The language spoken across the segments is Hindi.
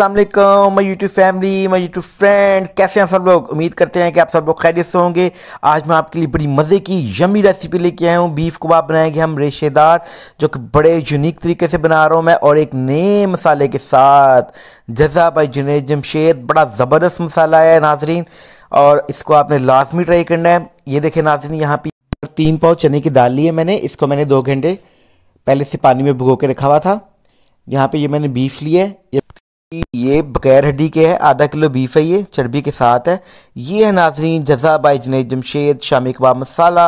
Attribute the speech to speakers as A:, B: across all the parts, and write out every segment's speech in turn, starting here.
A: असलम मैं यूट्यूब फैमिली मैं यूट्यूब फ्रेंड कैसे हैं सब लोग उम्मीद करते हैं कि आप सब लोग खैरियत से होंगे आज मैं आपके लिए बड़ी मज़े की यमी रेसिपी लेके आया हूँ बीफ कबाब बनाएंगे हम रेशेदार जो कि बड़े यूनिक तरीके से बना रहा हूँ मैं और एक नए मसाले के साथ जजा बाई जुनेद जमशेद बड़ा ज़बरदस्त मसाला है नाजरीन और इसको आपने लाजमी ट्राई करना है ये देखें नाजरीन यहाँ पर तीन पाव चने की दाल ली है मैंने इसको मैंने दो घंटे पहले से पानी में भिगो के रखा हुआ था यहाँ पर ये मैंने बीफ लिया है ये बगैर हड्डी के है आधा किलो बीफ है ये चर्बी के साथ है ये है नाजरीन जजा बाई जनेद जमशेद शामी कबाब मसाला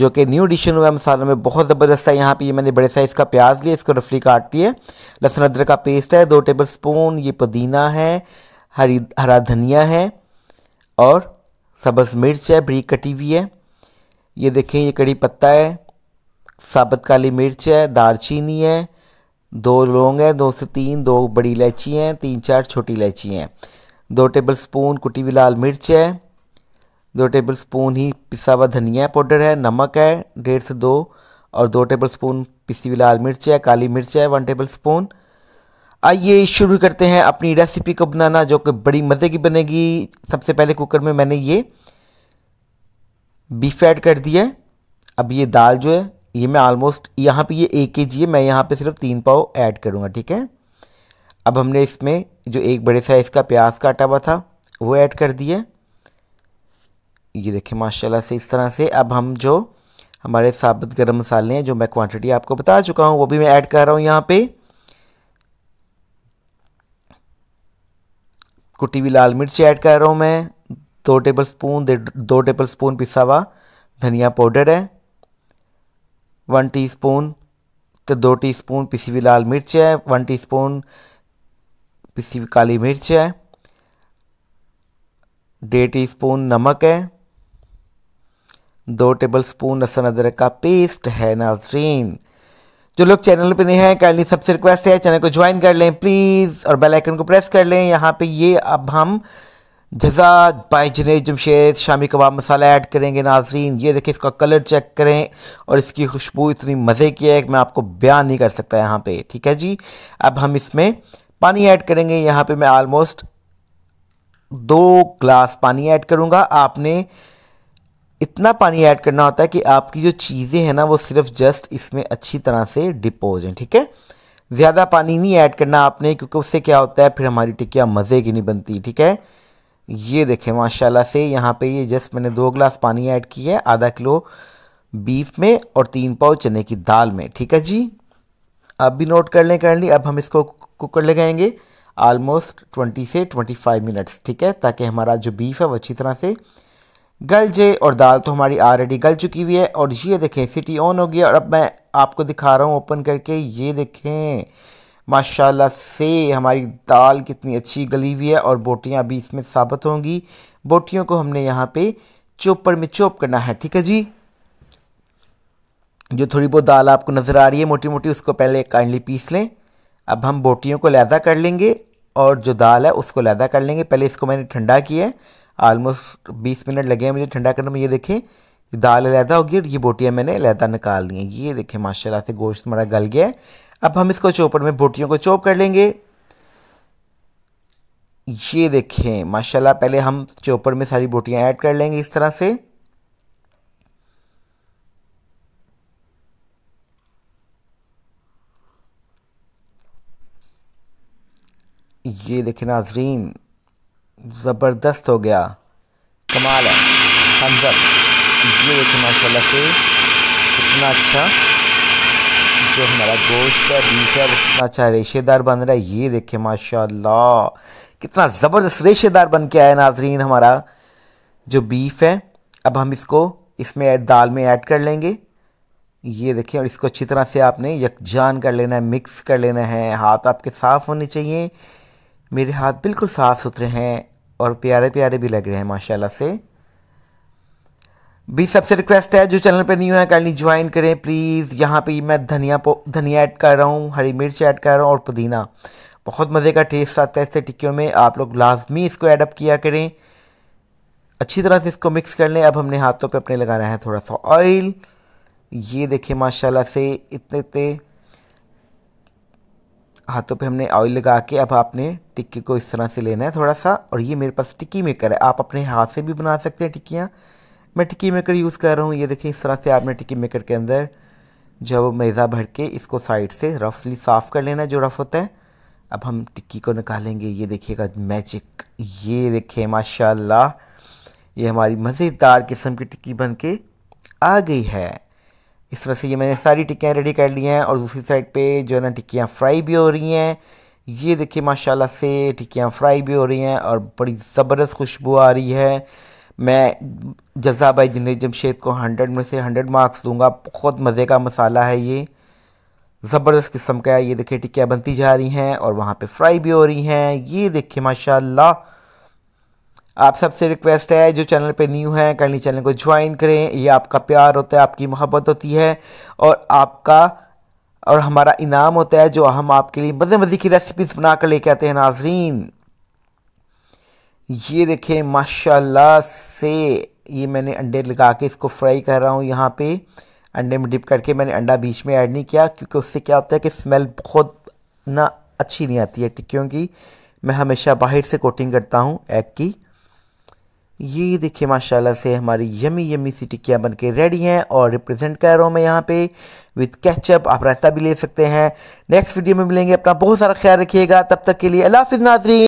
A: जो कि न्यू डिशन हुआ है मसालों में बहुत ज़बरदस्त है यहाँ पे ये मैंने बड़े साइज़ का प्याज लिया इसको रफली दी है लहसुन अदरक का पेस्ट है दो टेबल स्पून ये पुदीना है हरी हरा धनिया है और सब्ज़ मिर्च है बड़ी कटी हुई है ये देखें ये कड़ी पत्ता है साबत काली मिर्च है दालचीनी है दो लौंग हैं दो से तीन दो बड़ी इलायची हैं तीन चार छोटी इलायची हैं दो टेबल स्पून कुटी हुई लाल मिर्च है दो टेबल स्पून ही पिसा हुआ धनिया पाउडर है नमक है डेढ़ से दो और दो टेबल स्पून पिसी हुई लाल मिर्च है काली मिर्च है वन टेबल स्पून आइए शुरू करते हैं अपनी रेसिपी को बनाना जो कि बड़ी मज़े की बनेगी सबसे पहले कुकर में मैंने ये बीफ ऐड कर दिया अब ये दाल जो है ये मैं ऑलमोस्ट यहाँ पे ये एक के जी है मैं यहाँ पे सिर्फ तीन पाव ऐड करूँगा ठीक है अब हमने इसमें जो एक बड़े साइज़ का प्याज काटा हुआ था वो ऐड कर दिए ये देखें माशाल्लाह से इस तरह से अब हम जो हमारे साबुत गर्म मसाले हैं जो मैं क्वांटिटी आपको बता चुका हूँ वो भी मैं ऐड कर रहा हूँ यहाँ पर कुटी हुई लाल मिर्च ऐड कर रहा हूँ मैं दो टेबल स्पून दो टेबल स्पून पिसा हुआ धनिया पाउडर है वन स्पून तो दो स्पून पिसी हुई लाल मिर्च है वन स्पून पिसी हुई काली मिर्च है डेढ़ टी स्पून नमक है दो टेबल स्पून लहसुन अदरक का पेस्ट है नाजरीन जो लोग चैनल पे नहीं हैं काइंडली सबसे रिक्वेस्ट है चैनल को ज्वाइन कर लें प्लीज़ और बेल आइकन को प्रेस कर लें यहाँ पे ये अब हम जजाद बाई जनेद जमशेद शामी कबाब मसाला ऐड करेंगे नाजरीन ये देखिए इसका कलर चेक करें और इसकी खुशबू इतनी मज़े की है कि मैं आपको बयान नहीं कर सकता यहाँ पे ठीक है जी अब हम इसमें पानी ऐड करेंगे यहाँ पे मैं आलमोस्ट दो ग्लास पानी ऐड करूँगा आपने इतना पानी ऐड करना होता है कि आपकी जो चीज़ें हैं ना वो सिर्फ जस्ट इसमें अच्छी तरह से डिप हो ठीक है ज़्यादा पानी नहीं ऐड करना आपने क्योंकि उससे क्या होता है फिर हमारी टिकिया मज़े की नहीं बनती ठीक है ये देखें माशाल्लाह से यहाँ पे ये जस्ट मैंने दो ग्लास पानी ऐड किया है आधा किलो बीफ में और तीन पाव चने की दाल में ठीक है जी आप भी नोट कर लें कर ली अब हम इसको कुकर लगाएंगे आलमोस्ट ट्वेंटी से ट्वेंटी फाइव मिनट्स ठीक है ताकि हमारा जो बीफ है वो अच्छी तरह से गल जाए और दाल तो हमारी ऑलरेडी गल चुकी हुई है और ये देखें सिटी ऑन हो गया और अब मैं आपको दिखा रहा हूँ ओपन करके ये देखें माशाल्लाह से हमारी दाल कितनी अच्छी गली हुई है और बोटियाँ अभी इसमें साबित होंगी बोटियों को हमने यहाँ पे चोपर में चोप करना है ठीक है जी जो थोड़ी बहुत दाल आपको नज़र आ रही है मोटी मोटी उसको पहले काइंडली पीस लें अब हम बोटियों को लैदा कर लेंगे और जो दाल है उसको लैदा कर लेंगे पहले इसको मैंने ठंडा किया है आलमोस्ट बीस मिनट लगे हैं मुझे ठंडा करने में ये देखें दाल अलहदा होगी और ये बोटियाँ मैंने लहदा निकाल दी हैं ये देखें माशाल्लाह से गोश्त हमारा गल गया है अब हम इसको चोपर में बोटियों को चोप कर लेंगे ये देखें माशाल्लाह पहले हम चोपर में सारी बोटियाँ ऐड कर लेंगे इस तरह से ये देखें नाजरीन ज़बरदस्त हो गया कमाल है हमजब ये देखिए माशाल्लाह से कितना अच्छा जो हमारा गोश्त है बीफ है वो कितना अच्छा रेशेदार बन रहा है ये देखिए माशाल्लाह कितना ज़बरदस्त रेशेदार बन के आया नाजरीन हमारा जो बीफ है अब हम इसको इसमें दाल में ऐड कर लेंगे ये देखिए और इसको अच्छी तरह से आपने यकजान कर लेना है मिक्स कर लेना है हाथ आपके साफ़ होने चाहिए मेरे हाथ बिल्कुल साफ़ सुथरे हैं और प्यारे प्यारे भी लग रहे हैं माशाल्लाह से भी सबसे रिक्वेस्ट है जो चैनल पे न्यू है कैंडली ज्वाइन करें प्लीज़ यहाँ पे मैं धनिया धनिया ऐड कर रहा हूँ हरी मिर्च ऐड कर रहा हूँ और पुदीना बहुत मज़े का टेस्ट आता है इससे टिक्कियों में आप लोग लाजमी इसको एडअप किया करें अच्छी तरह से इसको मिक्स कर लें अब हमने हाथों पे अपने लगाना है थोड़ा सा ऑयल ये देखें माशाल्लाह से इतने इतने हाथों पे हमने ऑयल लगा के अब आपने टिक्की को इस तरह से लेना है थोड़ा सा और ये मेरे पास टिक्की मेकर है आप अपने हाथ से भी बना सकते हैं टिक्कियाँ मैं टिक्की मेकर यूज़ कर रहा हूँ ये देखिए इस तरह से आपने टिकी मेकर के अंदर जब मैदा भर के इसको साइड से रफली साफ़ कर लेना जो रफ़ होता है अब हम टिक्की को निकालेंगे ये देखिएगा मैजिक ये देखिए माशाला ये हमारी मज़ेदार किस्म की टिक्की बन के आ गई है इस तरह से ये मैंने सारी टिक्कियाँ रेडी कर ली हैं और दूसरी साइड पे जो है ना टिक्कियाँ फ्राई भी हो रही हैं ये देखिए माशाल्लाह से टिक्कियाँ फ्राई भी हो रही हैं और बड़ी ज़बरदस्त खुशबू आ रही है मैं जज्जा भाई जने जमशेद को हंड्रेड में से हंड्रेड मार्क्स दूंगा बहुत मज़े का मसाला है ये ज़बरदस्त किस्म का है ये देखिए टिक्कियाँ बनती जा रही हैं और वहाँ पे फ्राई भी हो रही हैं ये देखिए माशाल्लाह आप सबसे रिक्वेस्ट है जो चैनल पे न्यू है काइंडली चैनल को ज्वाइन करें ये आपका प्यार होता है आपकी मोहब्बत होती है और आपका और हमारा इनाम होता है जो हम आपके लिए मज़े मज़े की रेसिपीज़ बना कर लेके आते हैं नाजरीन ये देखें माशाल्लाह से ये मैंने अंडे लगा के इसको फ्राई कर रहा हूँ यहाँ पे अंडे में डिप करके मैंने अंडा बीच में ऐड नहीं किया क्योंकि उससे क्या होता है कि स्मेल बहुत ना अच्छी नहीं आती है की मैं हमेशा बाहर से कोटिंग करता हूँ एग की ये देखिए माशाल्लाह से हमारी यमी यमी सी टिक्कियाँ बन के रेडी हैं और रिप्रेजेंट कर रहा हूँ मैं यहाँ पे विद कैचअप आप रायता भी ले सकते हैं नेक्स्ट वीडियो में मिलेंगे अपना बहुत सारा ख्याल रखिएगा तब तक के लिए अल्लाह हाफिज़ नाजरी